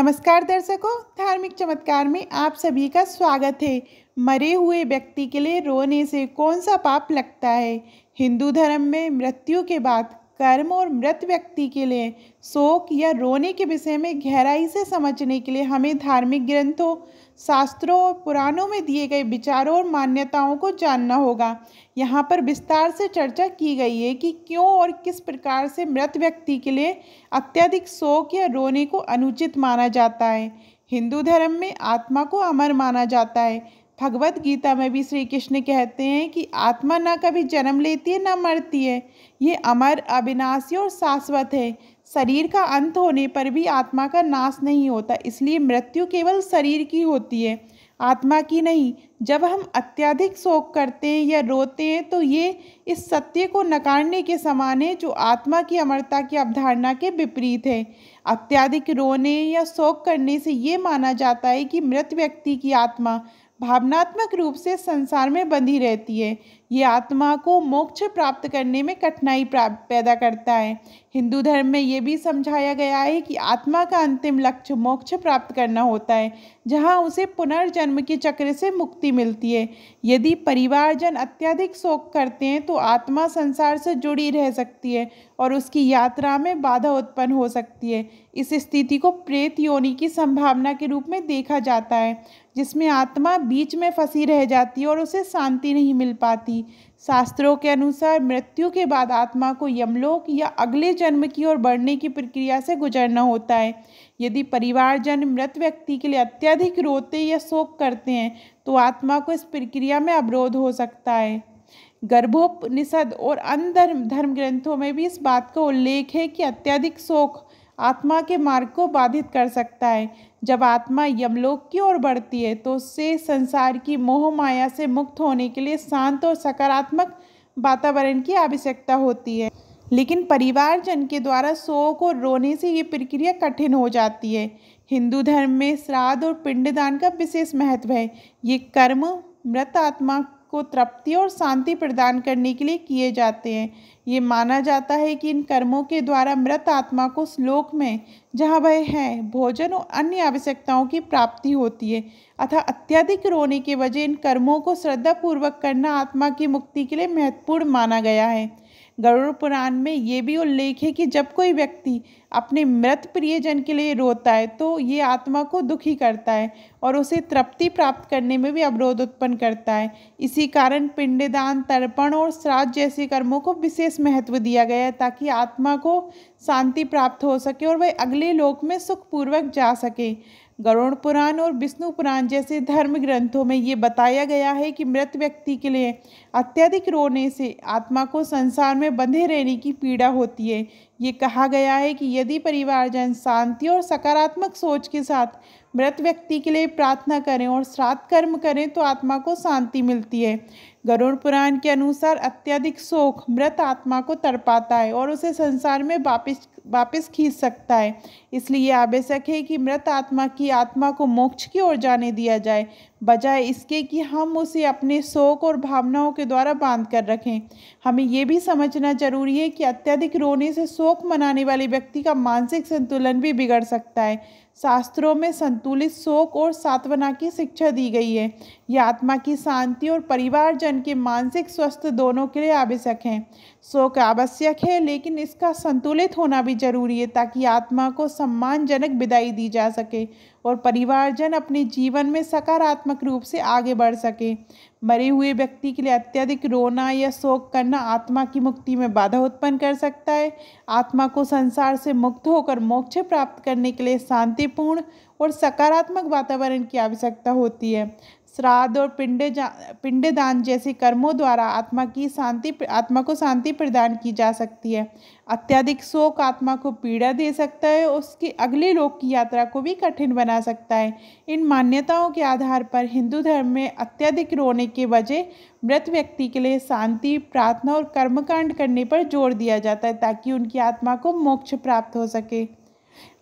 नमस्कार दर्शकों धार्मिक चमत्कार में आप सभी का स्वागत है मरे हुए व्यक्ति के लिए रोने से कौन सा पाप लगता है हिंदू धर्म में मृत्यु के बाद कर्म और मृत व्यक्ति के लिए शोक या रोने के विषय में गहराई से समझने के लिए हमें धार्मिक ग्रंथों शास्त्रों और पुराणों में दिए गए विचारों और मान्यताओं को जानना होगा यहाँ पर विस्तार से चर्चा की गई है कि क्यों और किस प्रकार से मृत व्यक्ति के लिए अत्यधिक शोक या रोने को अनुचित माना जाता है हिंदू धर्म में आत्मा को अमर माना जाता है भगवत गीता में भी श्री कृष्ण कहते हैं कि आत्मा ना कभी जन्म लेती है ना मरती है ये अमर अविनाशी और शाश्वत है शरीर का अंत होने पर भी आत्मा का नाश नहीं होता इसलिए मृत्यु केवल शरीर की होती है आत्मा की नहीं जब हम अत्यधिक शोक करते हैं या रोते हैं तो ये इस सत्य को नकारने के समान है जो आत्मा की अमरता की अवधारणा के विपरीत है अत्यधिक रोने या शोक करने से ये माना जाता है कि मृत व्यक्ति की आत्मा भावनात्मक रूप से संसार में बंधी रहती है ये आत्मा को मोक्ष प्राप्त करने में कठिनाई पैदा करता है हिंदू धर्म में ये भी समझाया गया है कि आत्मा का अंतिम लक्ष्य मोक्ष प्राप्त करना होता है जहाँ उसे पुनर्जन्म के चक्र से मुक्ति मिलती है यदि परिवारजन अत्यधिक शोक करते हैं तो आत्मा संसार से जुड़ी रह सकती है और उसकी यात्रा में बाधा उत्पन्न हो सकती है इस स्थिति को प्रेत योनि की संभावना के रूप में देखा जाता है जिसमें आत्मा बीच में फंसी रह जाती है और उसे शांति नहीं मिल पाती होगी शास्त्रों के अनुसार मृत्यु के बाद आत्मा को यमलोक या अगले जन्म की ओर बढ़ने की प्रक्रिया से गुजरना होता है यदि परिवारजन मृत व्यक्ति के लिए अत्यधिक रोते या शोक करते हैं तो आत्मा को इस प्रक्रिया में अवरोध हो सकता है गर्भोपनिषद और अन्य धर्म ग्रंथों में भी इस बात का उल्लेख है कि अत्यधिक शोक आत्मा के मार्ग को बाधित कर सकता है जब आत्मा यमलोक की ओर बढ़ती है तो उससे संसार की मोह माया से मुक्त होने के लिए शांत और सकारात्मक वातावरण की आवश्यकता होती है लेकिन परिवारजन के द्वारा शोक और रोने से ये प्रक्रिया कठिन हो जाती है हिंदू धर्म में श्राद्ध और पिंडदान का विशेष महत्व है ये कर्म मृत आत्मा को तृप्ति और शांति प्रदान करने के लिए किए जाते हैं ये माना जाता है कि इन कर्मों के द्वारा मृत आत्मा को श्लोक में जहाँ वह है भोजन और अन्य आवश्यकताओं की प्राप्ति होती है अतः अत्यधिक रोने के वजह इन कर्मों को श्रद्धापूर्वक करना आत्मा की मुक्ति के लिए महत्वपूर्ण माना गया है गरुड़ पुराण में ये भी उल्लेख है कि जब कोई व्यक्ति अपने मृत प्रियजन के लिए रोता है तो ये आत्मा को दुखी करता है और उसे तृप्ति प्राप्त करने में भी अवरोध उत्पन्न करता है इसी कारण पिंडदान तर्पण और श्राद्ध जैसे कर्मों को विशेष महत्व दिया गया है ताकि आत्मा को शांति प्राप्त हो सके और वह अगले लोक में सुखपूर्वक जा सके गरुण पुराण और विष्णु पुराण जैसे धर्म ग्रंथों में ये बताया गया है कि मृत व्यक्ति के लिए अत्यधिक रोने से आत्मा को संसार में बंधे रहने की पीड़ा होती है ये कहा गया है कि यदि परिवारजन शांति और सकारात्मक सोच के साथ मृत व्यक्ति के लिए प्रार्थना करें और श्राद्ध कर्म करें तो आत्मा को शांति मिलती है गरुड़ पुराण के अनुसार अत्यधिक शोक मृत आत्मा को तड़पाता है और उसे संसार में वापिस वापिस खींच सकता है इसलिए आवश्यक है कि मृत आत्मा की आत्मा को मोक्ष की ओर जाने दिया जाए बजाय इसके कि हम उसे अपने शोक और भावनाओं के द्वारा बांध कर रखें हमें यह भी समझना जरूरी है कि अत्यधिक रोने से शोक शोक मनाने वाले व्यक्ति का मानसिक संतुलन भी बिगड़ सकता है शास्त्रों में संतुलित शोक और सात्वना की शिक्षा दी गई है यह आत्मा की शांति और परिवारजन के मानसिक स्वास्थ्य दोनों के लिए आवश्यक है शोक आवश्यक है लेकिन इसका संतुलित होना भी जरूरी है ताकि आत्मा को सम्मानजनक विदाई दी जा सके और परिवारजन अपने जीवन में सकारात्मक रूप से आगे बढ़ सके मरे हुए व्यक्ति के लिए अत्यधिक रोना या शोक करना आत्मा की मुक्ति में बाधा उत्पन्न कर सकता है आत्मा को संसार से मुक्त होकर मोक्ष प्राप्त करने के लिए शांति शांतिपूर्ण और सकारात्मक वातावरण की आवश्यकता होती है श्राद्ध और पिंडे पिंडदान जैसे कर्मों द्वारा आत्मा की शांति आत्मा को शांति प्रदान की जा सकती है अत्यधिक शोक आत्मा को पीड़ा दे सकता है उसकी अगले लोक की यात्रा को भी कठिन बना सकता है इन मान्यताओं के आधार पर हिंदू धर्म में अत्यधिक रोने के वजह मृत व्यक्ति के लिए शांति प्रार्थना और कर्मकांड करने पर जोर दिया जाता है ताकि उनकी आत्मा को मोक्ष प्राप्त हो सके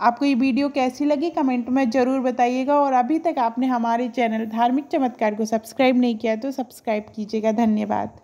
आपको ये वीडियो कैसी लगी कमेंट में ज़रूर बताइएगा और अभी तक आपने हमारे चैनल धार्मिक चमत्कार को सब्सक्राइब नहीं किया तो सब्सक्राइब कीजिएगा धन्यवाद